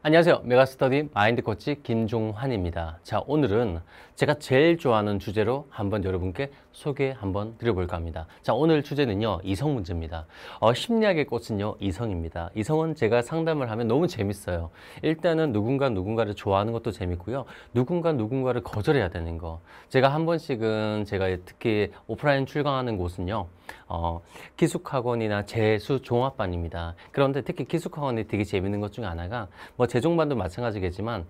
안녕하세요. 메가스터디 마인드 코치 김종환입니다. 자, 오늘은 제가 제일 좋아하는 주제로 한번 여러분께 소개 한번 드려볼까 합니다. 자, 오늘 주제는요, 이성 문제입니다. 어, 심리학의 꽃은요, 이성입니다. 이성은 제가 상담을 하면 너무 재밌어요. 일단은 누군가 누군가를 좋아하는 것도 재밌고요. 누군가 누군가를 거절해야 되는 거. 제가 한 번씩은 제가 특히 오프라인 출강하는 곳은요, 어, 기숙학원이나 재수 종합반입니다. 그런데 특히 기숙학원이 되게 재밌는 것 중에 하나가 뭐 재종반도 마찬가지겠지만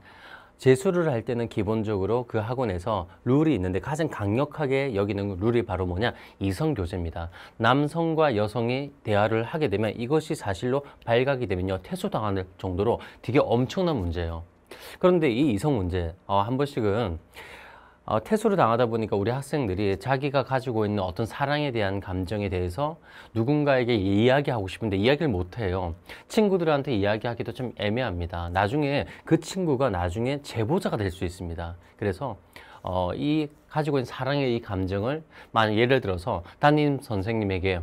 재수를 할 때는 기본적으로 그 학원에서 룰이 있는데 가장 강력하게 여기는 룰이 바로 뭐냐 이성 교제입니다. 남성과 여성이 대화를 하게 되면 이것이 사실로 발각이 되면요 퇴소당하는 정도로 되게 엄청난 문제예요. 그런데 이 이성 문제 어, 한 번씩은 어, 태수를 당하다 보니까 우리 학생들이 자기가 가지고 있는 어떤 사랑에 대한 감정에 대해서 누군가에게 이야기하고 싶은데 이야기를 못해요. 친구들한테 이야기하기도 좀 애매합니다. 나중에 그 친구가 나중에 제보자가 될 수 있습니다. 그래서 어, 이 가지고 있는 사랑의 이 감정을 만약 예를 들어서 담임 선생님에게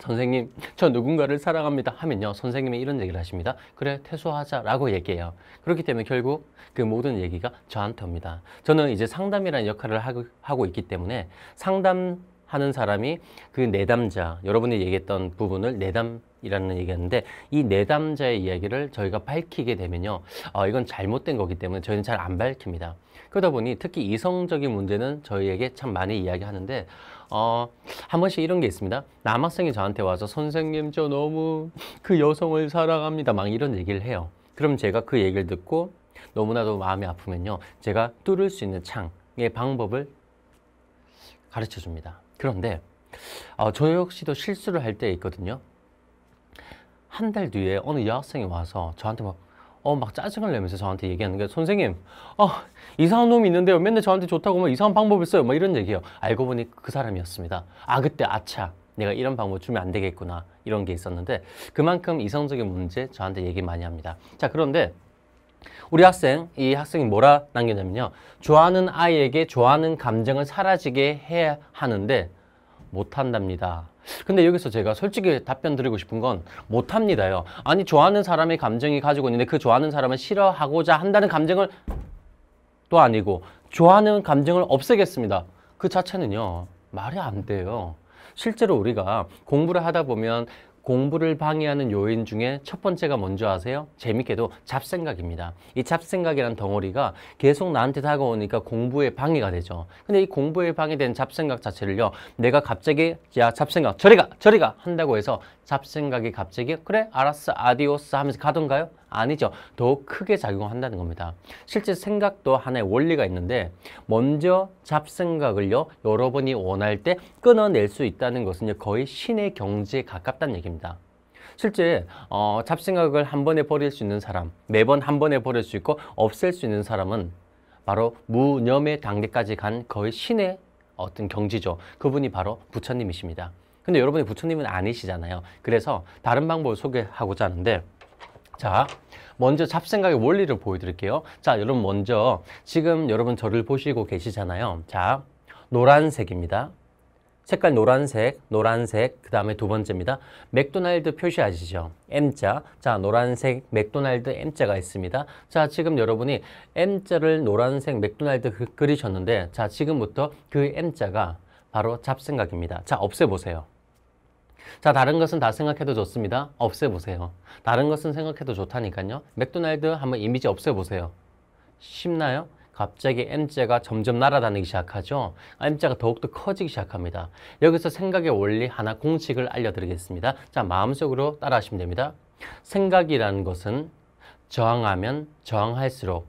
선생님 저 누군가를 사랑합니다 하면요 선생님이 이런 얘기를 하십니다 그래 퇴소하자 라고 얘기해요 그렇기 때문에 결국 그 모든 얘기가 저한테 옵니다 저는 이제 상담이라는 역할을 하고 있기 때문에 상담하는 사람이 그 내담자 여러분이 얘기했던 부분을 내담이라는 얘기였는데 이 내담자의 이야기를 저희가 밝히게 되면요 어, 이건 잘못된 거기 때문에 저희는 잘 안 밝힙니다 그러다 보니 특히 이성적인 문제는 저희에게 참 많이 이야기하는데 어, 한 번씩 이런 게 있습니다. 남학생이 저한테 와서 선생님 저 너무 그 여성을 사랑합니다. 막 이런 얘기를 해요. 그럼 제가 그 얘기를 듣고 너무나도 마음이 아프면요. 제가 뚫을 수 있는 창의 방법을 가르쳐 줍니다. 그런데 어, 저 역시도 실수를 할 때 있거든요. 한 달 뒤에 어느 여학생이 와서 저한테 막 어막 짜증을 내면서 저한테 얘기하는 게 선생님 어 이상한 놈이 있는데요 맨날 저한테 좋다고 막 뭐 이상한 방법을 써요 막 이런 얘기예요 알고 보니 그 사람이었습니다 아 그때 아차 내가 이런 방법 주면 안 되겠구나 이런 게 있었는데 그만큼 이성적인 문제 저한테 얘기 많이 합니다 자 그런데 우리 학생, 이 학생이 뭐라 남겼냐면요. 좋아하는 아이에게 좋아하는 감정을 사라지게 해야 하는데 못한답니다. 근데 여기서 제가 솔직히 답변 드리고 싶은 건 못합니다요. 아니 좋아하는 사람의 감정이 가지고 있는데 그 좋아하는 사람을 싫어하고자 한다는 감정을 또 아니고 좋아하는 감정을 없애겠습니다. 그 자체는요 말이 안 돼요. 실제로 우리가 공부를 하다 보면 공부를 방해하는 요인 중에 첫 번째가 뭔지 아세요? 재밌게도 잡생각입니다. 이 잡생각이란 덩어리가 계속 나한테 다가오니까 공부에 방해가 되죠. 근데 이 공부에 방해된 잡생각 자체를요. 내가 갑자기 야 잡생각 저리 가 저리 가 한다고 해서 잡생각이 갑자기 그래 알았어 아디오스 하면서 가던가요? 아니죠. 더욱 크게 작용한다는 겁니다. 실제 생각도 하나의 원리가 있는데 먼저 잡생각을요. 여러분이 원할 때 끊어낼 수 있다는 것은요. 거의 신의 경지에 가깝다는 얘기입니다. 실제 어, 잡생각을 한 번에 버릴 수 있는 사람, 매번 한 번에 버릴 수 있고 없앨 수 있는 사람은 바로 무념의 단계까지 간 거의 신의 어떤 경지죠. 그분이 바로 부처님이십니다. 근데 여러분이 부처님은 아니시잖아요. 그래서 다른 방법을 소개하고자 하는데 자, 먼저 잡생각의 원리를 보여드릴게요. 자, 여러분 먼저 지금 여러분 저를 보시고 계시잖아요. 자, 노란색입니다. 색깔 노란색, 노란색, 그 다음에 두 번째입니다. 맥도날드 표시 아시죠? M자. 자, 노란색 맥도날드 M자가 있습니다. 자, 지금 여러분이 M자를 노란색 맥도날드 그, 그리셨는데 자, 지금부터 그 M자가 바로 잡생각입니다. 자, 없애보세요. 자 다른 것은 다 생각해도 좋습니다. 없애보세요. 다른 것은 생각해도 좋다니까요. 맥도날드 한번 이미지 없애보세요. 쉽나요? 갑자기 M자가 점점 날아다니기 시작하죠. M자가 더욱더 커지기 시작합니다. 여기서 생각의 원리 하나 공식을 알려드리겠습니다. 자, 마음속으로 따라하시면 됩니다. 생각이라는 것은 저항하면 저항할수록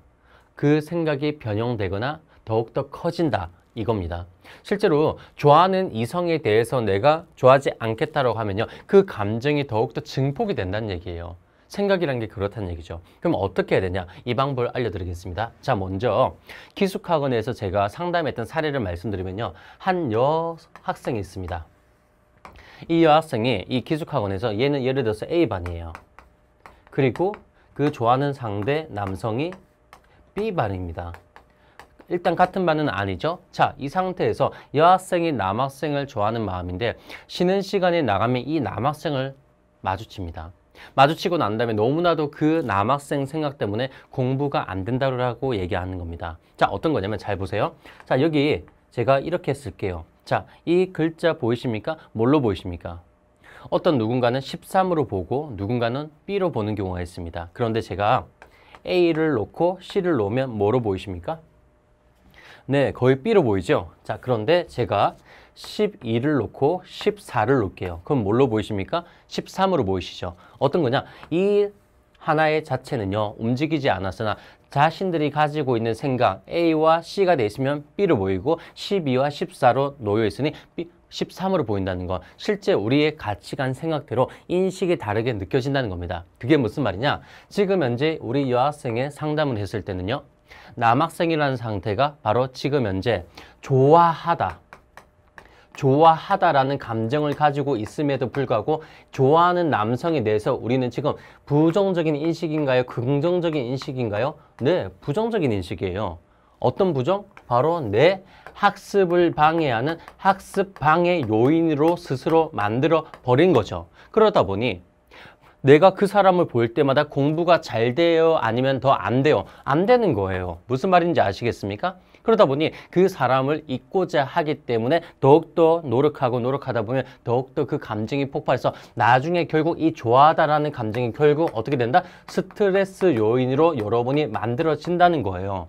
그 생각이 변형되거나 더욱더 커진다. 이겁니다. 실제로 좋아하는 이성에 대해서 내가 좋아하지 않겠다라고 하면요. 그 감정이 더욱더 증폭이 된다는 얘기예요. 생각이란 게 그렇다는 얘기죠. 그럼 어떻게 해야 되냐? 이 방법을 알려드리겠습니다. 자, 먼저 기숙학원에서 제가 상담했던 사례를 말씀드리면요. 한 여학생이 있습니다. 이 여학생이 이 기숙학원에서 얘는 예를 들어서 A반이에요. 그리고 그 좋아하는 상대 남성이 B반입니다. 일단 같은 반은 아니죠. 자, 이 상태에서 여학생이 남학생을 좋아하는 마음인데 쉬는 시간에 나가면 이 남학생을 마주칩니다. 마주치고 난 다음에 너무나도 그 남학생 생각 때문에 공부가 안 된다고 얘기하는 겁니다. 자, 어떤 거냐면 잘 보세요. 자, 여기 제가 이렇게 쓸게요. 자, 이 글자 보이십니까? 뭘로 보이십니까? 어떤 누군가는 13으로 보고 누군가는 B로 보는 경우가 있습니다. 그런데 제가 A를 놓고 C를 놓으면 뭐로 보이십니까? 네, 거의 B로 보이죠? 자, 그런데 제가 12를 놓고 14를 놓을게요. 그럼 뭘로 보이십니까? 13으로 보이시죠? 어떤 거냐? 이 하나의 자체는요, 움직이지 않았으나 자신들이 가지고 있는 생각 A와 C가 되어 있으면 B로 보이고 12와 14로 놓여 있으니 B, 13으로 보인다는 건 실제 우리의 가치관 생각대로 인식이 다르게 느껴진다는 겁니다. 그게 무슨 말이냐? 지금 현재 우리 여학생의 상담을 했을 때는요. 남학생이라는 상태가 바로 지금 현재 좋아하다 좋아하다라는 감정을 가지고 있음에도 불구하고 좋아하는 남성에 대해서 우리는 지금 부정적인 인식인가요? 긍정적인 인식인가요? 네, 부정적인 인식이에요. 어떤 부정? 바로 내 학습을 방해하는 학습 방해 요인으로 스스로 만들어 버린 거죠. 그러다 보니 내가 그 사람을 볼 때마다 공부가 잘 돼요 아니면 더 안 돼요 안 되는 거예요 무슨 말인지 아시겠습니까? 그러다 보니 그 사람을 잊고자 하기 때문에 더욱더 노력하고 노력하다 보면 더욱더 그 감정이 폭발해서 나중에 결국 이 좋아하다라는 감정이 결국 어떻게 된다? 스트레스 요인으로 여러분이 만들어진다는 거예요.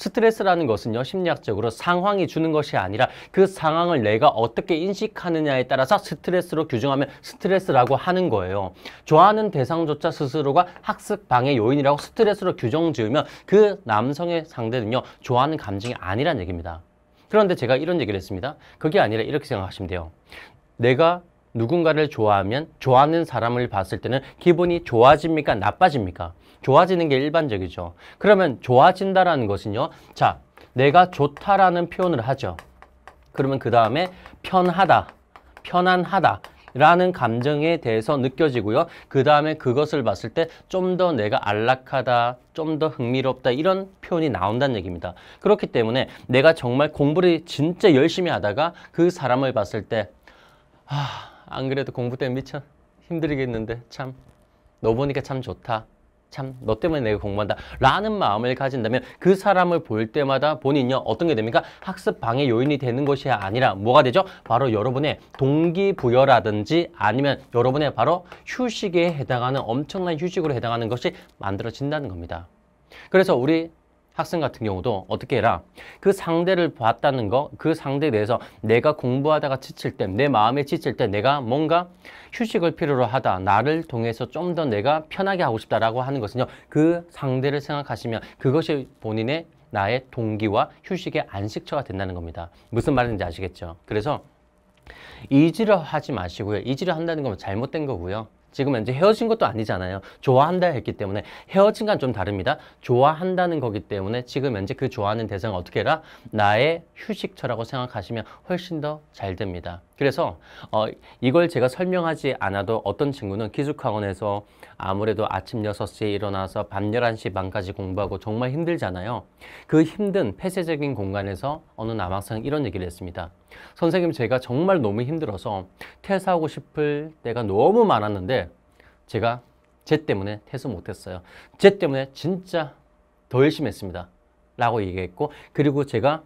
스트레스라는 것은요 심리학적으로 상황이 주는 것이 아니라 그 상황을 내가 어떻게 인식하느냐에 따라서 스트레스로 규정하면 스트레스라고 하는 거예요. 좋아하는 대상조차 스스로가 학습 방해 요인이라고 스트레스로 규정 지으면 그 남성의 상대는요 좋아하는 감정이 아니란 얘기입니다. 그런데 제가 이런 얘기를 했습니다. 그게 아니라 이렇게 생각하시면 돼요. 내가 누군가를 좋아하면 좋아하는 사람을 봤을 때는 기분이 좋아집니까? 나빠집니까? 좋아지는 게 일반적이죠. 그러면 좋아진다라는 것은요. 자, 내가 좋다라는 표현을 하죠. 그러면 그 다음에 편하다, 편안하다 라는 감정에 대해서 느껴지고요. 그 다음에 그것을 봤을 때 좀 더 내가 안락하다, 좀 더 흥미롭다 이런 표현이 나온다는 얘기입니다. 그렇기 때문에 내가 정말 공부를 진짜 열심히 하다가 그 사람을 봤을 때 아, 안 그래도 공부 때문에 미쳐 힘들겠는데 참 너 보니까 참 좋다 참, 너 때문에 내가 공부한다. 라는 마음을 가진다면 그 사람을 볼 때마다 본인이 어떤 게 됩니까? 학습 방해 요인이 되는 것이 아니라 뭐가 되죠? 바로 여러분의 동기부여라든지 아니면 여러분의 바로 휴식에 해당하는 엄청난 휴식으로 해당하는 것이 만들어진다는 겁니다. 그래서 우리 학생 같은 경우도 어떻게 해라 그 상대를 봤다는 거그 상대 에대해서 내가 공부하다가 지칠 때내 마음에 지칠 때 내가 뭔가 휴식을 필요로 하다 나를 통해서 좀 더 내가 편하게 하고 싶다라고 하는 것은요 그 상대를 생각하시면 그것이 본인의 나의 동기와 휴식의 안식처가 된다는 겁니다 무슨 말인지 아시겠죠 그래서 이지를 하지 마시고요 이지를 한다는 건 잘못된 거고요 지금 현재 헤어진 것도 아니잖아요. 좋아한다 했기 때문에 헤어진건 좀 다릅니다. 좋아한다는 거기 때문에 지금 현재 그 좋아하는 대상을 어떻게 해라? 나의 휴식처라고 생각하시면 훨씬 더 잘 됩니다. 그래서 어, 이걸 제가 설명하지 않아도 어떤 친구는 기숙학원에서 아무래도 아침 6시에 일어나서 밤 11시 반까지 공부하고 정말 힘들잖아요. 그 힘든 폐쇄적인 공간에서 어느 남학생 이런 얘기를 했습니다. 선생님 제가 정말 너무 힘들어서 퇴사하고 싶을 때가 너무 많았는데 제가 쟤 때문에 퇴소 못했어요. 쟤 때문에 진짜 더 열심히 했습니다. 라고 얘기했고 그리고 제가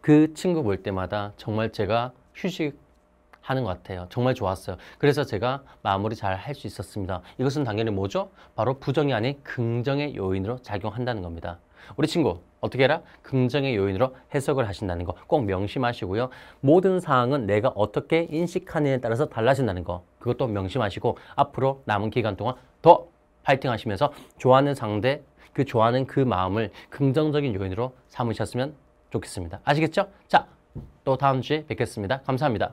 그 친구 볼 때마다 정말 제가 휴식 하는 것 같아요. 정말 좋았어요. 그래서 제가 마무리 잘 할 수 있었습니다. 이것은 당연히 뭐죠? 바로 부정이 아닌 긍정의 요인으로 작용한다는 겁니다. 우리 친구 어떻게 해라? 긍정의 요인으로 해석을 하신다는 거 꼭 명심하시고요. 모든 사항은 내가 어떻게 인식하느냐에 따라서 달라진다는 거 그것도 명심하시고 앞으로 남은 기간 동안 더 파이팅 하시면서 좋아하는 상대 그 좋아하는 그 마음을 긍정적인 요인으로 삼으셨으면 좋겠습니다. 아시겠죠? 자, 또 다음 주에 뵙겠습니다. 감사합니다.